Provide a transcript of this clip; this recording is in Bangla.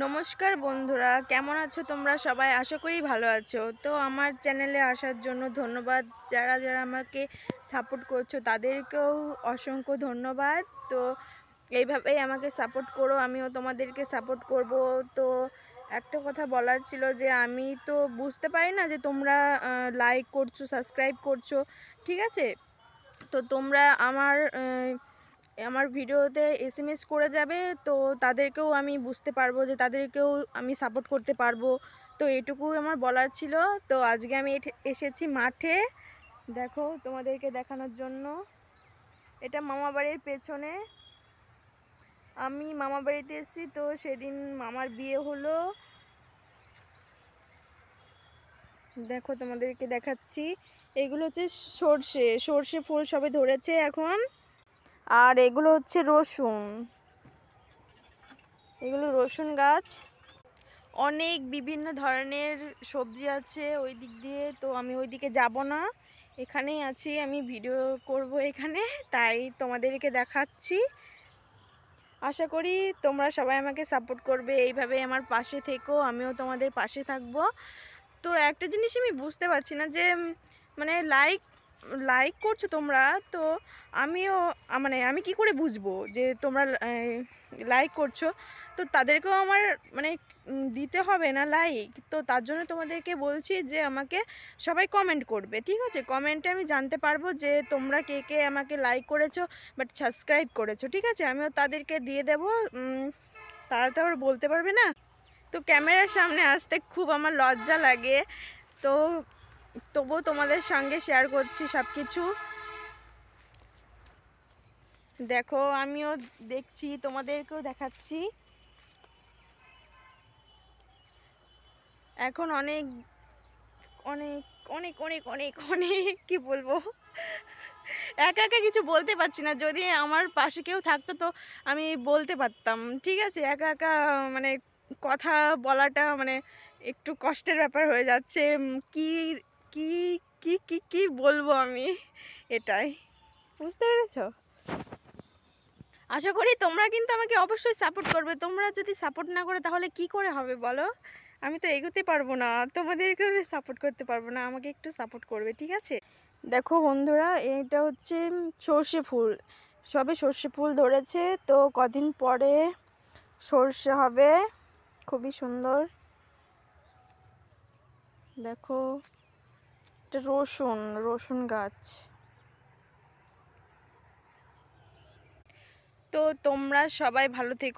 নমস্কার বন্ধুরা কেমন আছো তোমরা সবাই আশা করি ভালো আছো তো আমার চ্যানেলে আসার জন্য ধন্যবাদ যারা যারা আমাকে সাপোর্ট করছো তাদেরকেও অসংখ্য ধন্যবাদ তো এইভাবেই আমাকে সাপোর্ট করো আমিও তোমাদেরকে সাপোর্ট করব তো একটা কথা বলার ছিল যে আমি তো বুঝতে পারি না যে তোমরা লাইক করছো সাবস্ক্রাইব করছো ঠিক আছে তো তোমরা আমার আমার ভিডিওতে এস এস করে যাবে তো তাদেরকেও আমি বুঝতে পারবো যে তাদেরকেও আমি সাপোর্ট করতে পারবো তো এটুকু আমার বলার ছিল তো আজকে আমি এসেছি মাঠে দেখো তোমাদেরকে দেখানোর জন্য এটা মামাবাড়ির পেছনে আমি মামা বাড়িতে এসেছি তো সেদিন মামার বিয়ে হলো দেখো তোমাদেরকে দেখাচ্ছি এগুলো হচ্ছে সর্ষে সর্ষে ফুল সবে ধরেছে এখন আর এগুলো হচ্ছে রসুন এগুলো রসুন গাছ অনেক বিভিন্ন ধরনের সবজি আছে ওই দিক দিয়ে তো আমি ওই দিকে যাব না এখানেই আছি আমি ভিডিও করব এখানে তাই তোমাদেরকে দেখাচ্ছি আশা করি তোমরা সবাই আমাকে সাপোর্ট করবে এইভাবে আমার পাশে থেকো আমিও তোমাদের পাশে থাকব তো একটা জিনিস আমি বুঝতে পারছি না যে মানে লাইক লাইক করছো তোমরা তো আমিও মানে আমি কি করে বুঝবো যে তোমরা লাইক করছো তো তাদেরকেও আমার মানে দিতে হবে না লাইক তো তার জন্য তোমাদেরকে বলছি যে আমাকে সবাই কমেন্ট করবে ঠিক আছে কমেন্টে আমি জানতে পারবো যে তোমরা কে কে আমাকে লাইক করেছো বাট সাবস্ক্রাইব করেছো ঠিক আছে আমিও তাদেরকে দিয়ে দেব তারা তো আবার বলতে পারবে না তো ক্যামেরার সামনে আসতে খুব আমার লজ্জা লাগে তো তবু তোমাদের সঙ্গে শেয়ার করছি সব কিছু দেখো আমিও দেখছি তোমাদেরকেও দেখাচ্ছি এখন অনেক অনেক অনেক অনেক অনেক অনেক কি বলবো একা একা কিছু বলতে পারছি না যদি আমার পাশে কেউ থাকতো তো আমি বলতে পারতাম ঠিক আছে একা একা মানে কথা বলাটা মানে একটু কষ্টের ব্যাপার হয়ে যাচ্ছে কি কি কি কি কি বলবো আমি এটাই বুঝতে পেরেছ আশা করি তোমরা কিন্তু আমাকে অবশ্যই সাপোর্ট করবে তোমরা যদি সাপোর্ট না করে তাহলে কি করে হবে বলো আমি তো এগোতে পারবো না তোমাদেরকেও সাপোর্ট করতে পারবো না আমাকে একটু সাপোর্ট করবে ঠিক আছে দেখো বন্ধুরা এটা হচ্ছে সর্ষে ফুল সবে সর্ষে ফুল ধরেছে তো কদিন পরে সর্ষে হবে খুবই সুন্দর দেখো একটা রসুন রসুন গাছ তো তোমরা সবাই ভালো থেকো